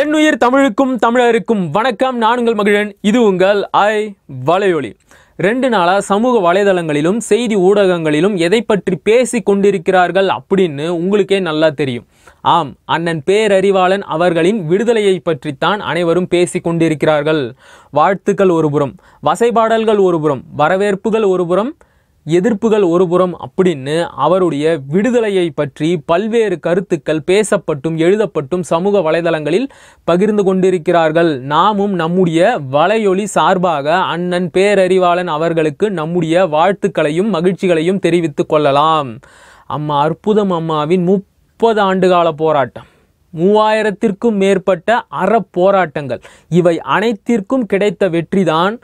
என்னுயிர் தமிழுக்கும் தமிழருக்கும் வணக்கம் நானுங்கள் மகிழன் இது உங்கள் ஐ வலையொலி ரெண்டு நாளாக சமூக வலைதளங்களிலும் செய்தி ஊடகங்களிலும் எதை பற்றி பேசி கொண்டிருக்கிறார்கள் அப்படின்னு உங்களுக்கே நல்லா தெரியும் ஆம் அண்ணன் பேரறிவாளன் அவர்களின் விடுதலையை பற்றித்தான் அனைவரும் பேசி கொண்டிருக்கிறார்கள் வாழ்த்துக்கள் ஒருபுறம் வசைபாடல்கள் ஒருபுறம் வரவேற்புகள் ஒருபுறம் எதிர்ப்புகள் ஒருபுறம் அப்படின்னு அவருடைய விடுதலையை பற்றி பல்வேறு கருத்துக்கள் பேசப்பட்டும் எழுதப்பட்டும் சமூக வலைதளங்களில் பகிர்ந்து கொண்டிருக்கிறார்கள் நாமும் நம்முடைய வலையொலி சார்பாக அண்ணன் பேரறிவாளன் அவர்களுக்கு நம்முடைய வாழ்த்துக்களையும் மகிழ்ச்சிகளையும் தெரிவித்துக் கொள்ளலாம் அம்மா அற்புதம் அம்மாவின் முப்பது ஆண்டுகால போராட்டம் மூவாயிரத்திற்கும் மேற்பட்ட போராட்டங்கள் இவை அனைத்திற்கும் கிடைத்த வெற்றிதான்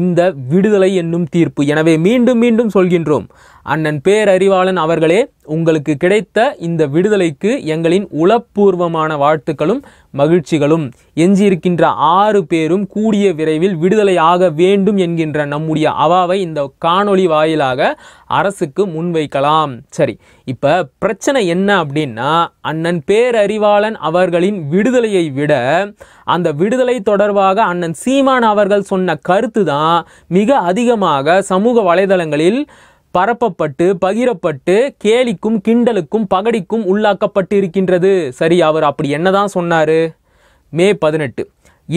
இந்த விடுதலை என்னும் தீர்ப்பு எனவே மீண்டும் மீண்டும் சொல்கின்றோம் அண்ணன் பேரறிவாளன் அவர்களே உங்களுக்கு கிடைத்த இந்த விடுதலைக்கு எங்களின் உளப்பூர்வமான வாழ்த்துக்களும் மகிழ்ச்சிகளும் எஞ்சியிருக்கின்ற ஆறு பேரும் கூடிய விரைவில் விடுதலையாக வேண்டும் என்கின்ற நம்முடைய அவாவை இந்த காணொளி வாயிலாக அரசுக்கு முன்வைக்கலாம் சரி இப்போ பிரச்சனை என்ன அப்படின்னா அண்ணன் பேரறிவாளன் அவர்களின் விடுதலையை விட அந்த விடுதலை தொடர்பாக அண்ணன் சீமான் அவர்கள் சொன்ன கருத்து தான் மிக அதிகமாக சமூக வலைதளங்களில் பரப்பப்பட்டு பகிரப்பட்டு கேலிக்கும் கிண்டலுக்கும் பகடிக்கும் உள்ளாக்கப்பட்டு இருக்கின்றது சரி அவர் அப்படி என்னதான் சொன்னார் மே பதினெட்டு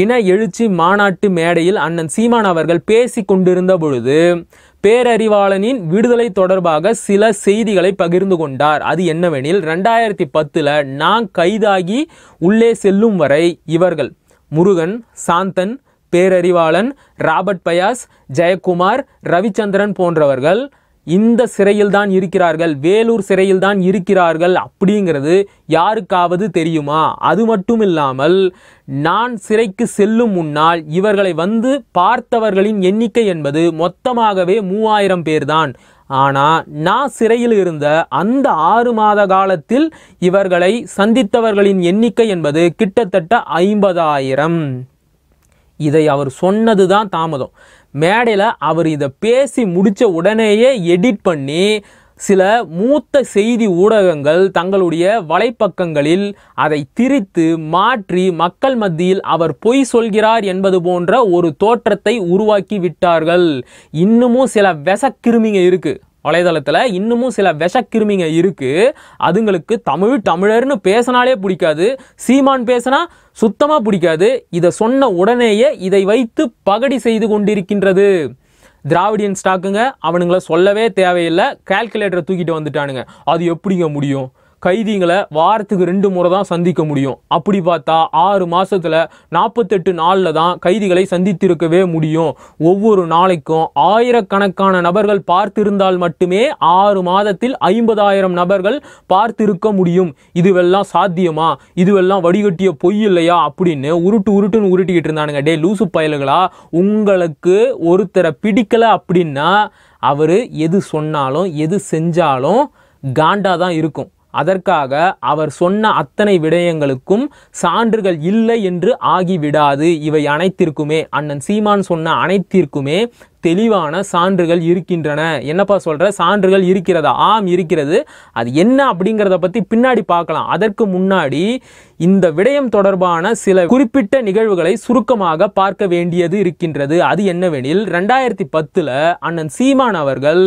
இன எழுச்சி மாநாட்டு மேடையில் அண்ணன் சீமான் அவர்கள் பேசி கொண்டிருந்த பொழுது பேரறிவாளனின் விடுதலை தொடர்பாக சில செய்திகளை பகிர்ந்து கொண்டார் அது என்னவெனில் ரெண்டாயிரத்தி பத்தில் நான் கைதாகி உள்ளே செல்லும் வரை இவர்கள் முருகன் சாந்தன் பேரறிவாளன் ராபர்ட் பயாஸ் ஜெயக்குமார் ரவிச்சந்திரன் போன்றவர்கள் இந்த சிறையில்தான் இருக்கிறார்கள் வேலூர் சிறையில் தான் இருக்கிறார்கள் அப்படிங்கிறது யாருக்காவது தெரியுமா அது மட்டும் இல்லாமல் நான் சிறைக்கு செல்லும் முன்னால் இவர்களை வந்து பார்த்தவர்களின் எண்ணிக்கை என்பது மொத்தமாகவே மூவாயிரம் பேர்தான் ஆனால் நான் சிறையில் இருந்த அந்த ஆறு மாத காலத்தில் இவர்களை சந்தித்தவர்களின் எண்ணிக்கை என்பது கிட்டத்தட்ட ஐம்பதாயிரம் இதை அவர் சொன்னதுதான் தாமதம் மேடையில் அவர் இதை பேசி முடித்த உடனேயே எடிட் பண்ணி சில மூத்த செய்தி ஊடகங்கள் தங்களுடைய வலைப்பக்கங்களில் அதை திரித்து மாற்றி மக்கள் மத்தியில் அவர் பொய் சொல்கிறார் என்பது போன்ற ஒரு தோற்றத்தை உருவாக்கி விட்டார்கள் இன்னமும் சில விசக்கிருமிங்க இருக்குது வலைதளத்தில் இன்னமும் சில விஷக்கிருமிங்க இருக்குது அதுங்களுக்கு தமிழ் தமிழர்னு பேசினாலே பிடிக்காது சீமான் பேசினா சுத்தமாக பிடிக்காது இதை சொன்ன உடனேயே இதை வைத்து பகடி செய்து கொண்டிருக்கின்றது திராவிடியன் ஸ்டாக்குங்க அவனுங்களை சொல்லவே தேவையில்லை கால்குலேட்டரை தூக்கிட்டு வந்துட்டானுங்க அது எப்படிங்க முடியும் கைதிகளை வாரத்துக்கு ரெண்டு முறை தான் சந்திக்க முடியும் அப்படி பார்த்தா ஆறு மாதத்தில் நாற்பத்தெட்டு நாளில் தான் கைதிகளை சந்தித்திருக்கவே முடியும் ஒவ்வொரு நாளைக்கும் ஆயிரக்கணக்கான நபர்கள் பார்த்திருந்தால் மட்டுமே ஆறு மாதத்தில் ஐம்பதாயிரம் நபர்கள் பார்த்திருக்க முடியும் இதுவெல்லாம் சாத்தியமா இதுவெல்லாம் வடிகட்டிய பொய் இல்லையா அப்படின்னு உருட்டு உருட்டுன்னு உருட்டிக்கிட்டு இருந்தானுங்க டே லூசு பயல்களா உங்களுக்கு ஒருத்தரை பிடிக்கலை அப்படின்னா அவர் எது சொன்னாலும் எது செஞ்சாலும் காண்டா தான் இருக்கும் அதற்காக அவர் சொன்ன அத்தனை விடயங்களுக்கும் சான்றுகள் இல்லை என்று ஆகிவிடாது இவை அனைத்திற்குமே அண்ணன் சீமான் சொன்ன அனைத்திற்குமே தெளிவான சான்றுகள் இருக்கின்றன என்னப்பா சொல்கிற சான்றுகள் இருக்கிறதா ஆம் இருக்கிறது அது என்ன அப்படிங்கிறத பற்றி பின்னாடி பார்க்கலாம் அதற்கு முன்னாடி இந்த விடயம் தொடர்பான சில குறிப்பிட்ட நிகழ்வுகளை சுருக்கமாக பார்க்க வேண்டியது இருக்கின்றது அது என்னவெனில் ரெண்டாயிரத்தி பத்தில் அண்ணன் சீமான் அவர்கள்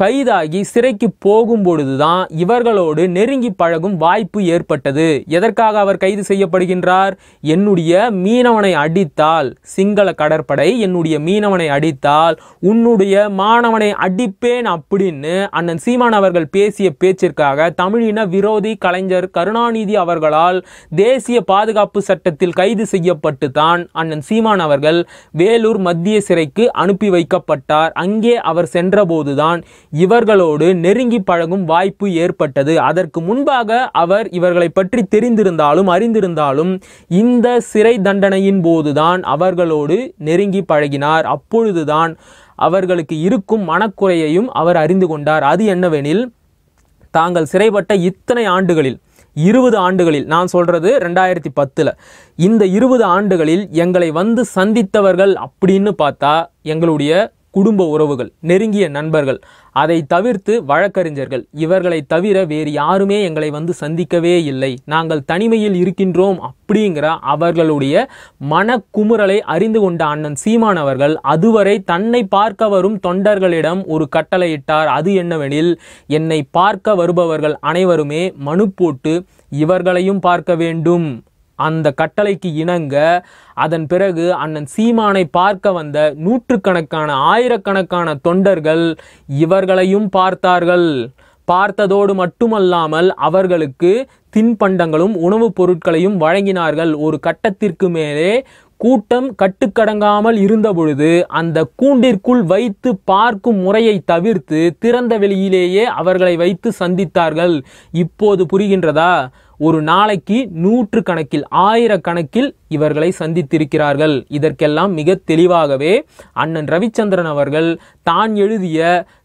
கைதாகி சிறைக்கு போகும் பொழுதுதான் இவர்களோடு நெருங்கி பழகும் வாய்ப்பு ஏற்பட்டது எதற்காக அவர் கைது செய்யப்படுகின்றார் என்னுடைய மீனவனை அடித்தால் சிங்கள கடற்படை என்னுடைய மீனவனை அடித்தால் உன்னுடைய மாணவனை அடிப்பேன் அப்படின்னு அண்ணன் சீமான் அவர்கள் பேசிய பேச்சிற்காக தமிழின விரோதி கலைஞர் கருணாநிதி அவர்களால் தேசிய பாதுகாப்பு சட்டத்தில் கைது செய்யப்பட்டு தான் அண்ணன் சீமான் அவர்கள் வேலூர் மத்திய சிறைக்கு அனுப்பி வைக்கப்பட்டார் அங்கே அவர் சென்றபோதுதான் இவர்களோடு நெருங்கி பழகும் வாய்ப்பு ஏற்பட்டது அதற்கு முன்பாக அவர் இவர்களை பற்றி தெரிந்திருந்தாலும் அறிந்திருந்தாலும் இந்த சிறை தண்டனையின் போதுதான் அவர்களோடு நெருங்கி பழகினார் அப்பொழுதுதான் அவர்களுக்கு இருக்கும் மனக்குறையையும் அவர் அறிந்து கொண்டார் அது என்னவெனில் தாங்கள் சிறைப்பட்ட இத்தனை ஆண்டுகளில் இருபது ஆண்டுகளில் நான் சொல்கிறது ரெண்டாயிரத்தி பத்தில் இந்த இருபது ஆண்டுகளில் எங்களை வந்து சந்தித்தவர்கள் அப்படின்னு பார்த்தா எங்களுடைய குடும்ப உறவுகள் நெருங்கிய நண்பர்கள் அதை தவிர்த்து வழக்கறிஞர்கள் இவர்களை தவிர வேறு யாருமே எங்களை வந்து சந்திக்கவே இல்லை நாங்கள் தனிமையில் இருக்கின்றோம் அப்படிங்கிற அவர்களுடைய மனக்குமுறலை அறிந்து கொண்ட அண்ணன் சீமானவர்கள் அதுவரை தன்னை பார்க்க வரும் தொண்டர்களிடம் ஒரு கட்டளையிட்டார் அது என்னவெனில் என்னை பார்க்க வருபவர்கள் அனைவருமே மனு போட்டு இவர்களையும் பார்க்க வேண்டும் அந்த கட்டளைக்கு இணங்க அதன் பிறகு அண்ணன் சீமானை பார்க்க வந்த நூற்றுக்கணக்கான ஆயிரக்கணக்கான தொண்டர்கள் இவர்களையும் பார்த்தார்கள் பார்த்ததோடு மட்டுமல்லாமல் அவர்களுக்கு தின்பண்டங்களும் உணவுப் பொருட்களையும் வழங்கினார்கள் ஒரு கட்டத்திற்கு மேலே கூட்டம் கட்டுக்கடங்காமல் இருந்தபொழுது அந்த கூண்டிற்குள் வைத்து பார்க்கும் முறையை தவிர்த்து திறந்த வெளியிலேயே அவர்களை வைத்து சந்தித்தார்கள் இப்போது புரிகின்றதா ஒரு நாளைக்கு நூற்று கணக்கில் ஆயிரக்கணக்கில் இவர்களை சந்தித்திருக்கிறார்கள் இதற்கெல்லாம் மிக தெளிவாகவே அண்ணன் ரவிச்சந்திரன் அவர்கள் தான் எழுதிய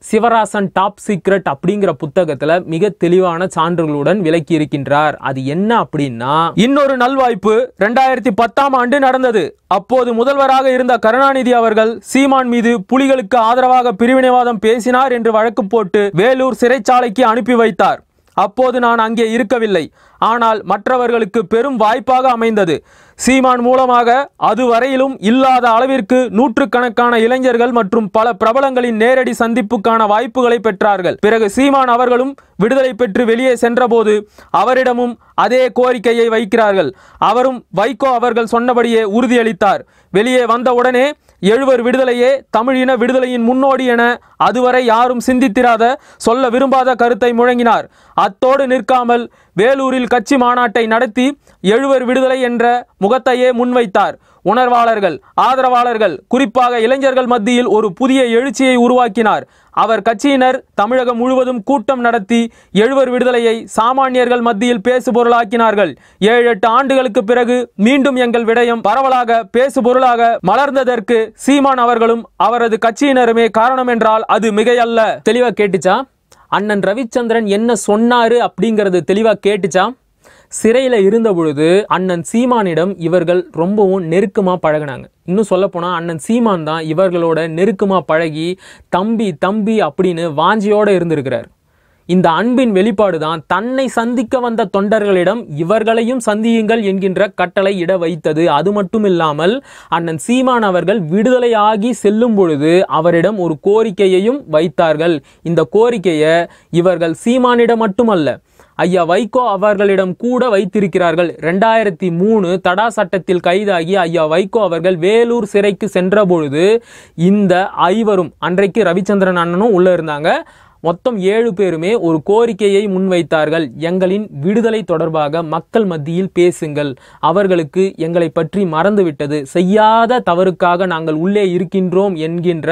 சிவராசன் டாப் சீக்ரெட் அப்படிங்கிற புத்தகத்தில் மிக தெளிவான சான்றுகளுடன் விளக்கி இருக்கின்றார் அது என்ன அப்படின்னா இன்னொரு நல்வாய்ப்பு ரெண்டாயிரத்தி பத்தாம் ஆண்டு நடந்தது அப்போது முதல்வராக இருந்த கருணாநிதி அவர்கள் சீமான் மீது புலிகளுக்கு ஆதரவாக பிரிவினைவாதம் பேசினார் என்று வழக்கு போட்டு வேலூர் சிறைச்சாலைக்கு அனுப்பி வைத்தார் அப்போது நான் அங்கே இருக்கவில்லை ஆனால் மற்றவர்களுக்கு பெரும் வாய்ப்பாக அமைந்தது சீமான் மூலமாக அதுவரையிலும் இல்லாத அளவிற்கு நூற்றுக்கணக்கான இளைஞர்கள் மற்றும் பல பிரபலங்களின் நேரடி சந்திப்புக்கான வாய்ப்புகளை பெற்றார்கள் பிறகு சீமான் அவர்களும் விடுதலை பெற்று வெளியே சென்றபோது அவரிடமும் அதே கோரிக்கையை வைக்கிறார்கள் அவரும் வைகோ அவர்கள் சொன்னபடியே உறுதியளித்தார் வெளியே வந்தவுடனே எழுவர் விடுதலையே தமிழின விடுதலையின் முன்னோடி என அதுவரை யாரும் சிந்தித்திராத சொல்ல விரும்பாத கருத்தை முழங்கினார் அத்தோடு நிற்காமல் வேலூரில் கட்சி மாநாட்டை நடத்தி எழுவர் விடுதலை என்ற முகத்தையே முன்வைத்தார் உணர்வாளர்கள் ஆதரவாளர்கள் குறிப்பாக இளைஞர்கள் மத்தியில் ஒரு புதிய எழுச்சியை உருவாக்கினார் அவர் கட்சியினர் தமிழகம் முழுவதும் கூட்டம் நடத்தி எழுவர் விடுதலையை சாமானியர்கள் மத்தியில் பேசுபொருளாக்கினார்கள் ஏழு எட்டு ஆண்டுகளுக்கு பிறகு மீண்டும் எங்கள் விடயம் பரவலாக பேசு பொருளாக மலர்ந்ததற்கு சீமான் அவர்களும் அவரது கட்சியினருமே காரணம் என்றால் அது மிகையல்ல தெளிவாக கேட்டுச்சா அண்ணன் ரவிச்சந்திரன் என்ன சொன்னாரு அப்படிங்கிறது தெளிவாக கேட்டுச்சா சிறையில் இருந்த பொழுது அண்ணன் சீமானிடம் இவர்கள் ரொம்பவும் நெருக்கமாக பழகினாங்க இன்னும் சொல்லப்போனால் அண்ணன் சீமான் தான் இவர்களோட நெருக்கமாக பழகி தம்பி தம்பி அப்படின்னு வாஞ்சியோடு இருந்திருக்கிறார் இந்த அன்பின் வெளிப்பாடுதான் தன்னை சந்திக்க வந்த தொண்டர்களிடம் இவர்களையும் சந்தியுங்கள் என்கின்ற கட்டளை இட வைத்தது அது மட்டுமில்லாமல் அண்ணன் சீமான் அவர்கள் விடுதலையாகி செல்லும் பொழுது அவரிடம் ஒரு கோரிக்கையையும் வைத்தார்கள் இந்த கோரிக்கையை இவர்கள் சீமானிடம் மட்டுமல்ல ஐயா வைகோ அவர்களிடம் கூட வைத்திருக்கிறார்கள் ரெண்டாயிரத்தி மூணு தடா சட்டத்தில் கைதாகி ஐயா வைகோ அவர்கள் வேலூர் சிறைக்கு சென்ற பொழுது இந்த ஐவரும் அன்றைக்கு ரவிச்சந்திரன் அண்ணனும் உள்ளே இருந்தாங்க மொத்தம் ஏழு பேருமே ஒரு கோரிக்கையை முன்வைத்தார்கள் எங்களின் விடுதலை தொடர்பாக மக்கள் மத்தியில் பேசுங்கள் அவர்களுக்கு எங்களை பற்றி மறந்துவிட்டது செய்யாத தவறுக்காக நாங்கள் உள்ளே இருக்கின்றோம் என்கின்ற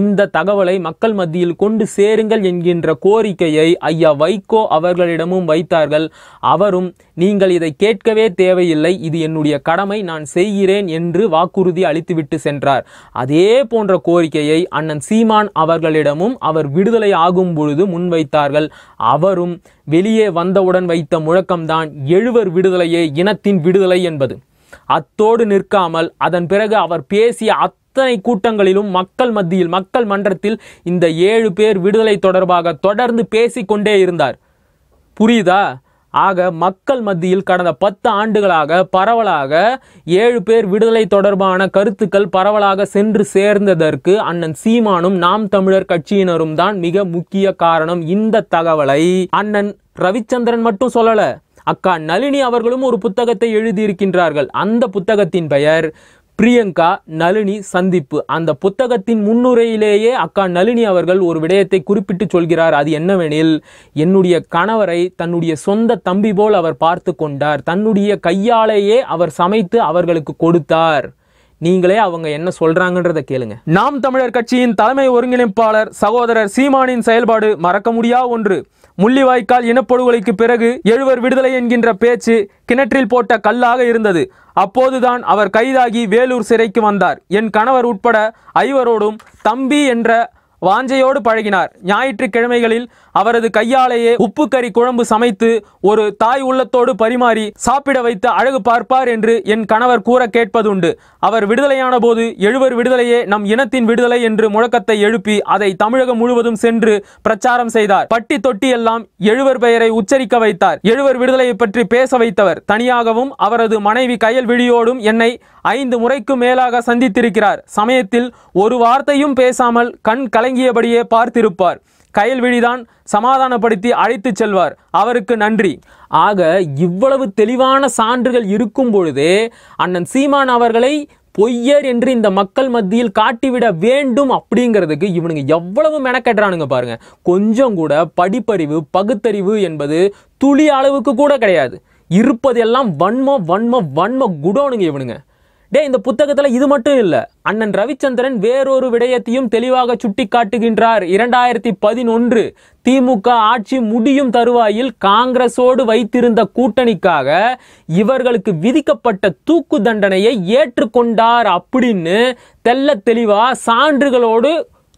இந்த தகவலை மக்கள் மத்தியில் கொண்டு சேருங்கள் என்கின்ற கோரிக்கையை ஐயா வைகோ அவர்களிடமும் வைத்தார்கள் அவரும் நீங்கள் இதை கேட்கவே தேவையில்லை இது என்னுடைய கடமை நான் செய்கிறேன் என்று வாக்குறுதி அளித்துவிட்டு சென்றார் அதே போன்ற கோரிக்கையை அண்ணன் சீமான் அவர்களிடமும் அவர் விடுதலை ஆகும் போகும் பொழுது முன்வைத்தார்கள் அவரும் வெளியே வந்தவுடன் வைத்த முழக்கம்தான் எழுவர் விடுதலையே இனத்தின் விடுதலை என்பது அத்தோடு நிற்காமல் அதன் பிறகு அவர் பேசிய அத்தனை கூட்டங்களிலும் மக்கள் மத்தியில் மக்கள் மன்றத்தில் இந்த ஏழு பேர் விடுதலை தொடர்பாக தொடர்ந்து பேசிக்கொண்டே இருந்தார் புரியுதா ஆக மக்கள் மத்தியில் கடந்த பத்து ஆண்டுகளாக பரவலாக ஏழு பேர் விடுதலை தொடர்பான கருத்துக்கள் பரவலாக சென்று சேர்ந்ததற்கு அண்ணன் சீமானும் நாம் தமிழர் கட்சியினரும் தான் மிக முக்கிய காரணம் இந்த தகவலை அண்ணன் ரவிச்சந்திரன் மட்டும் சொல்லல அக்கா நளினி அவர்களும் ஒரு புத்தகத்தை எழுதியிருக்கின்றார்கள் அந்த புத்தகத்தின் பெயர் பிரியங்கா நளினி சந்திப்பு அந்த புத்தகத்தின் முன்னுரையிலேயே அக்கா நளினி அவர்கள் ஒரு விடயத்தை குறிப்பிட்டு சொல்கிறார் அது என்னவெனில் என்னுடைய கணவரை தன்னுடைய சொந்த தம்பி போல் அவர் பார்த்து கொண்டார் தன்னுடைய கையாலேயே அவர் சமைத்து அவர்களுக்கு கொடுத்தார் நீங்களே அவங்க என்ன சொல்றாங்கன்றத கேளுங்க நாம் தமிழர் கட்சியின் தலைமை ஒருங்கிணைப்பாளர் சகோதரர் சீமானின் செயல்பாடு மறக்க முடியா ஒன்று முள்ளிவாய்க்கால் இனப்படுகொலைக்கு பிறகு எழுவர் விடுதலை என்கின்ற பேச்சு கிணற்றில் போட்ட கல்லாக இருந்தது அப்போதுதான் அவர் கைதாகி வேலூர் சிறைக்கு வந்தார் என் கணவர் உட்பட ஐவரோடும் தம்பி என்ற வாஞ்சையோடு பழகினார் ஞாயிற்றுக்கிழமைகளில் அவரது கையாலேயே உப்பு கறி குழம்பு சமைத்து ஒரு தாய் உள்ளத்தோடு பரிமாறி சாப்பிட வைத்து அழகு பார்ப்பார் என்று என் கணவர் கூற கேட்பதுண்டு அவர் விடுதலையான போது எழுவர் விடுதலையே நம் இனத்தின் விடுதலை என்று முழக்கத்தை எழுப்பி அதை தமிழகம் முழுவதும் சென்று பிரச்சாரம் செய்தார் பட்டி தொட்டி எல்லாம் எழுவர் பெயரை உச்சரிக்க வைத்தார் எழுவர் விடுதலையை பற்றி பேச வைத்தவர் தனியாகவும் அவரது மனைவி கையல் விழியோடும் என்னை ஐந்து முறைக்கு மேலாக சந்தித்திருக்கிறார் சமயத்தில் ஒரு வார்த்தையும் பேசாமல் கண் கலை உறங்கியபடியே பார்த்திருப்பார் விழிதான் சமாதானப்படுத்தி அழைத்துச் செல்வார் அவருக்கு நன்றி ஆக இவ்வளவு தெளிவான சான்றுகள் இருக்கும் பொழுதே அண்ணன் சீமான் அவர்களை பொய்யர் என்று இந்த மக்கள் மத்தியில் காட்டிவிட வேண்டும் அப்படிங்கிறதுக்கு இவனுங்க எவ்வளவு மெனக்கட்டுறானுங்க பாருங்க கொஞ்சம் கூட படிப்பறிவு பகுத்தறிவு என்பது துளி அளவுக்கு கூட கிடையாது இருப்பதெல்லாம் வன்ம வன்ம வன்ம குடோனுங்க இவனுங்க டே இந்த புத்தகத்தில் இது மட்டும் இல்லை அண்ணன் ரவிச்சந்திரன் வேறொரு விடயத்தையும் தெளிவாக சுட்டி காட்டுகின்றார் இரண்டாயிரத்தி பதினொன்று திமுக ஆட்சி முடியும் தருவாயில் காங்கிரஸோடு வைத்திருந்த கூட்டணிக்காக இவர்களுக்கு விதிக்கப்பட்ட தூக்கு தண்டனையை ஏற்றுக்கொண்டார் அப்படின்னு தெல்ல தெளிவா சான்றுகளோடு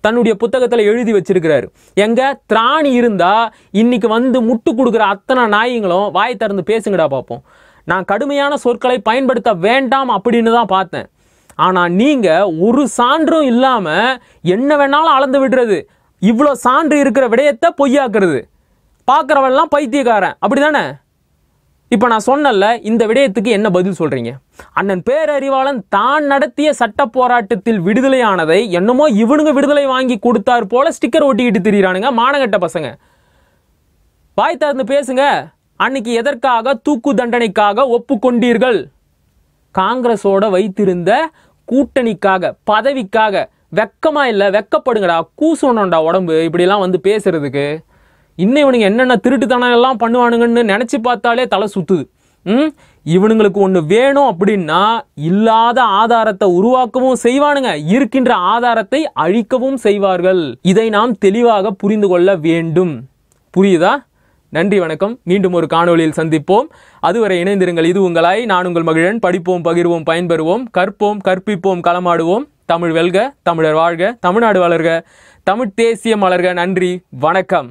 தன்னுடைய புத்தகத்தில் எழுதி வச்சிருக்கிறாரு எங்க திராணி இருந்தா இன்னைக்கு வந்து முட்டு கொடுக்குற அத்தனை நாயங்களும் வாய் திறந்து பேசுங்கடா பார்ப்போம் நான் கடுமையான சொற்களை பயன்படுத்த வேண்டாம் அப்படின்னு தான் பார்த்தேன் ஆனால் நீங்கள் ஒரு சான்றும் இல்லாமல் என்ன வேணாலும் அளந்து விடுறது இவ்வளோ சான்று இருக்கிற விடயத்தை பொய்யாக்குறது பார்க்குறவெல்லாம் பைத்தியக்காரன் அப்படி தானே இப்போ நான் சொன்னல இந்த விடயத்துக்கு என்ன பதில் சொல்கிறீங்க அண்ணன் பேரறிவாளன் தான் நடத்திய சட்ட போராட்டத்தில் விடுதலையானதை என்னமோ இவனுங்க விடுதலை வாங்கி கொடுத்தாரு போல ஸ்டிக்கர் ஒட்டிக்கிட்டு திரியிறானுங்க மானகட்ட பசங்க வாய் திறந்து பேசுங்க அன்னைக்கு எதற்காக தூக்கு தண்டனைக்காக ஒப்புக்கொண்டீர்கள் காங்கிரஸோட வைத்திருந்த கூட்டணிக்காக பதவிக்காக வெக்கமா இல்லை வெக்கப்படுங்கடா கூசணும்டா உடம்பு இப்படிலாம் வந்து பேசுறதுக்கு இன்னும் இவனுங்க என்னென்ன திருட்டுத்தனம் எல்லாம் பண்ணுவானுங்கன்னு நினச்சி பார்த்தாலே தலை சுத்துது ம் இவனுங்களுக்கு ஒன்று வேணும் அப்படின்னா இல்லாத ஆதாரத்தை உருவாக்கவும் செய்வானுங்க இருக்கின்ற ஆதாரத்தை அழிக்கவும் செய்வார்கள் இதை நாம் தெளிவாக புரிந்து கொள்ள வேண்டும் புரியுதா நன்றி வணக்கம் மீண்டும் ஒரு காணொலியில் சந்திப்போம் அதுவரை இணைந்திருங்கள் இது உங்களாய் நான் உங்கள் மகிழன் படிப்போம் பகிர்வோம் பயன்பெறுவோம் கற்போம் கற்பிப்போம் களமாடுவோம் தமிழ் வெல்க தமிழர் வாழ்க தமிழ்நாடு வளர்க தமிழ் தேசியம் வளர்க நன்றி வணக்கம்